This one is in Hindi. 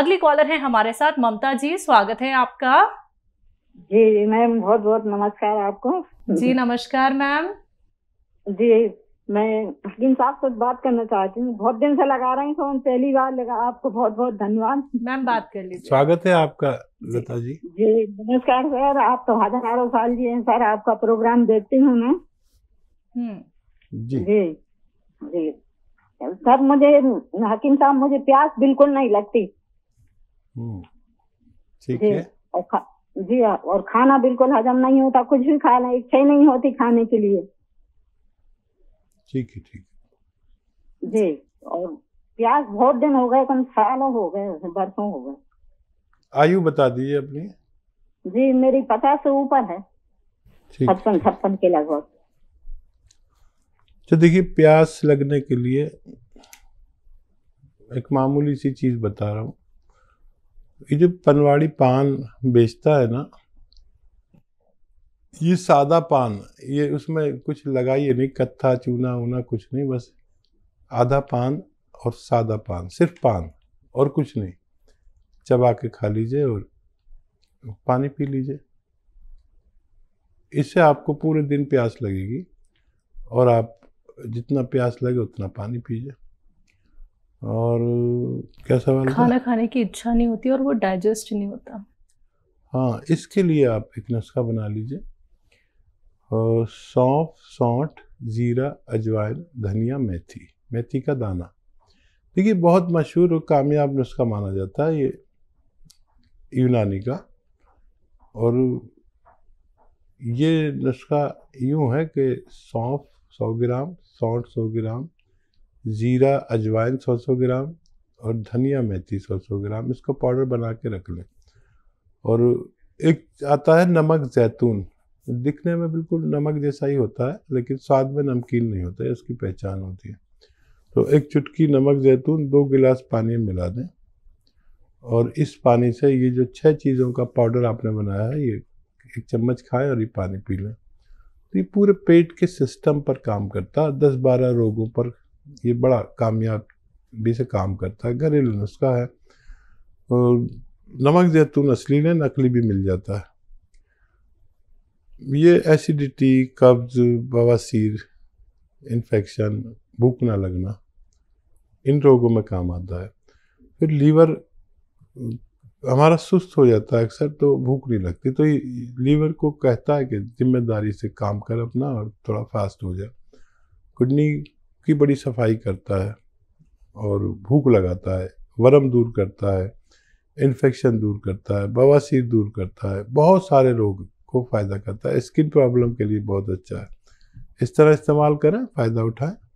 अगली कॉलर है हमारे साथ ममता जी स्वागत है आपका जी जी मैम बहुत बहुत नमस्कार आपको जी नमस्कार मैम जी मैं हकीम साहब से बात करना चाहती हूँ बहुत दिन से लगा रही हूँ पहली बार लगा आपको बहुत बहुत धन्यवाद मैम बात कर लीजिए स्वागत है आपका लता जी जी नमस्कार सर आप तो हजारों साल जी हैं सर आपका प्रोग्राम देखती हूँ मैं हम्म। जी जी जी सर मुझे हकीम साहब मुझे प्यास बिल्कुल नहीं लगती हम्म। ठीक है और खा, जी और खाना बिल्कुल हजम नहीं होता कुछ भी खाना इच्छा ही नहीं होती खाने के लिए ठीक है ठीक जी और प्यास बहुत दिन हो गए कम सालों हो गए बरसों हो गए आयु बता दीजिए अपनी जी मेरी पचास से ऊपर है छप्पन छप्पन के लगभग तो देखिए प्यास लगने के लिए एक मामूली सी चीज बता रहा हूँ ये जो पनवाड़ी पान बेचता है ना ये सादा पान ये उसमें कुछ लगाइए नहीं कत्था चूना ऊना कुछ नहीं बस आधा पान और सादा पान सिर्फ पान और कुछ नहीं चबा के खा लीजिए और पानी पी लीजिए इससे आपको पूरे दिन प्यास लगेगी और आप जितना प्यास लगे उतना पानी पीजिए और क्या सवाल खाना खाने की इच्छा नहीं होती और वो डाइजेस्ट नहीं होता हाँ इसके लिए आप एक नुस्खा बना लीजिए सौंफ सौंठ ज़ीरा अजवाइन धनिया मेथी मेथी का दाना देखिए बहुत मशहूर और कामयाब नुस्खा माना जाता है ये यूनानी का और ये नुस्खा यूँ है कि सौंफ सौ ग्राम सौंठ सौ ग्राम ज़ीरा अजवाइन 100 ग्राम और धनिया मेथी 100 ग्राम इसको पाउडर बना के रख लें और एक आता है नमक जैतून दिखने में बिल्कुल नमक जैसा ही होता है लेकिन स्वाद में नमकीन नहीं होता है इसकी पहचान होती है तो एक चुटकी नमक जैतून दो गिलास पानी में मिला दें और इस पानी से ये जो छह चीज़ों का पाउडर आपने बनाया है ये एक चम्मच खाएं और ये पानी पी लें तो ये पूरे पेट के सिस्टम पर काम करता है दस बारह रोगों पर ये बड़ा कामयाबी से काम करता है घरेलू नुस्खा है और नमक जैतून असली ने नकली भी मिल जाता है ये एसिडिटी कब्ज़ बवासीर इन्फेक्शन भूख ना लगना इन रोगों में काम आता है फिर लीवर हमारा सुस्त हो जाता है अक्सर तो भूख नहीं लगती तो लीवर को कहता है कि जिम्मेदारी से काम कर अपना और थोड़ा फास्ट हो जाए किडनी की बड़ी सफाई करता है और भूख लगाता है वरम दूर करता है इन्फेक्शन दूर करता है बवासीर दूर करता है बहुत सारे रोग को फ़ायदा करता है स्किन प्रॉब्लम के लिए बहुत अच्छा है इस तरह इस्तेमाल करें फ़ायदा उठाएं